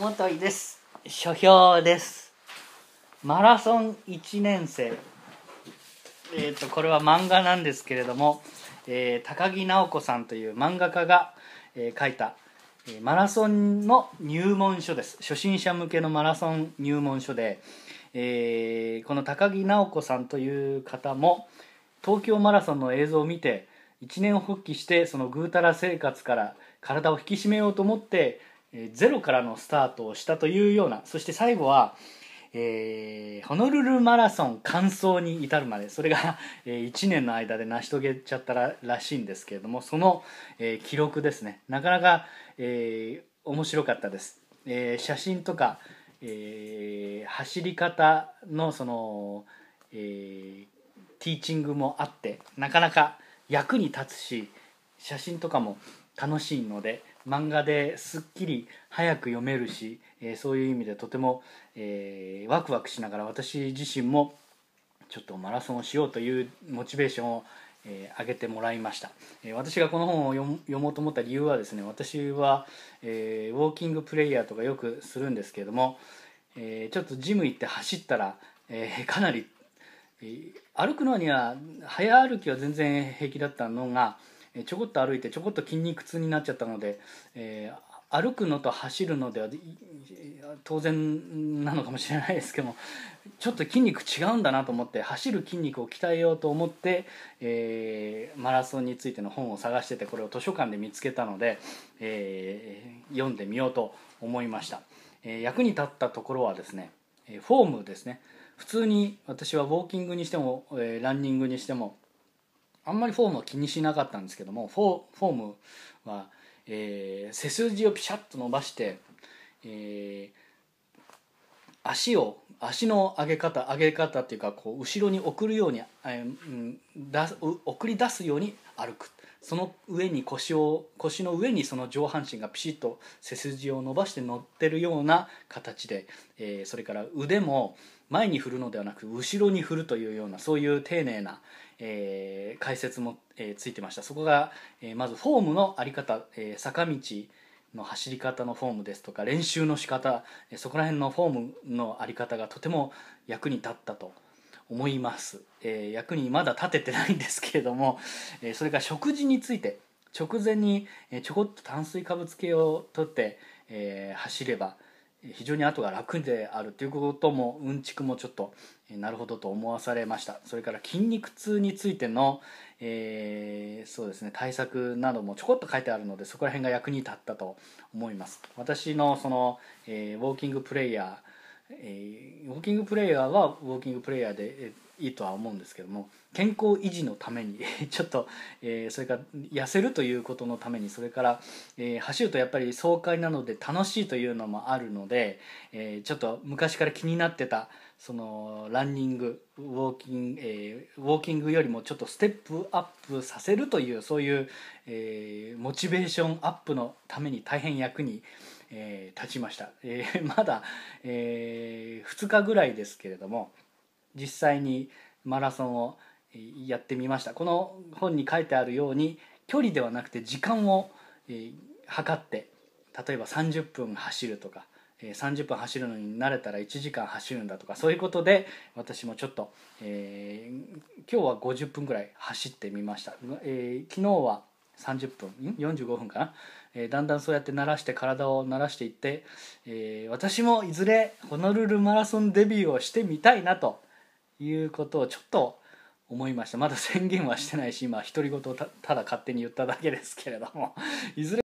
元井です書評ですマラソン1年生えっ、ー、とこれは漫画なんですけれども、えー、高木直子さんという漫画家が、えー、書いた、えマラソンの入門書です初心者向けのマラソン入門書で、えー、この高木直子さんという方も東京マラソンの映像を見て一年を発起してそのぐうたら生活から体を引き締めようと思ってえゼロからのスタートをしたというようなそして最後は、えー、ホノルルマラソン完走に至るまでそれが、えー、1年の間で成し遂げちゃったららしいんですけれどもその、え記録ですねなかなか、え面白かったです。え写真とか、え走り方のその、えティーチングもあってなかなか役に立つし写真とかも楽しいので。漫画ですっきり早く読めるし、えー、そういう意味でとても、えー、ワクワクしながら私自身もちょっとマラソンをしようというモチベーションを、えー、上げてもらいました、え私がこの本を読もうと思った理由はですね私は、えウォーキングプレイヤーとかよくするんですけれども、えちょっとジム行って走ったら、えかなり、え歩くのには早歩きは全然平気だったのがえちょこっと歩いてちょこっと筋肉痛になっちゃったので、えー、歩くのと走るのでは当然なのかもしれないですけどもちょっと筋肉違うんだなと思って走る筋肉を鍛えようと思って、えー、マラソンについての本を探しててこれを図書館で見つけたので、えー、読んでみようと思いました、え役に立ったところはですねフォームですね普通に私はウォーキングにしても、えランニングにしてもあんまりフォームは気にしなかったんですけどもフォフォームは、えー、背筋をピシャッと伸ばして、えー、足を足の上げ方上げ方っていうかこう後ろに送るように、えー、だ送り出すように歩くその上に腰を腰の上にその上半身がピシッと背筋を伸ばして乗ってるような形で、えー、それから腕も前に振るのではなく後ろに振るというようなそういう丁寧な、えー、解説も、えー、ついてましたそこが、えー、まずフォームの在り方、え坂道の走り方のフォームですとか練習の仕方、えそこら辺のフォームの在り方がとても役に立ったと思います、え役にまだ立ててないんですけれども、えそれから食事について直前にちょこっと炭水化物系を取って、え走れば非常に後が楽であるということもうんちくもちょっとなるほどと思わされましたそれから筋肉痛についての、えー、そうですね対策などもちょこっと書いてあるのでそこら辺が役に立ったと思います私のその、えー、ウォーキングプレイヤーえー、ウォーキングプレイヤーはウォーキングプレイヤーでいいとは思うんですけども健康維持のために ちょっと、えー、それから痩せるということのためにそれから、えー、走るとやっぱり爽快なので楽しいというのもあるので、えー、ちょっと昔から気になってたそのランニングウォーキング、えー、ウォーキングよりもちょっとステップアップさせるというそういう、えー、モチベーションアップのために大変役に立えー、経ちました、えー、まだ、えー、2日ぐらいですけれども実際にマラソンをやってみましたこの本に書いてあるように距離ではなくて時間を、えー、測って例えば30分走るとか、えー、30分走るのに慣れたら1時間走るんだとかそういうことで私もちょっと、えー、今日は50分ぐらい走ってみました、えー、昨日は30分45分かな、えー、だんだんそうやって慣らして体を慣らしていって、えー、私もいずれホノルルマラソンデビューをしてみたいなということをちょっと思いましたまだ宣言はしてないし今独り言をただ勝手に言っただけですけれどもいずれ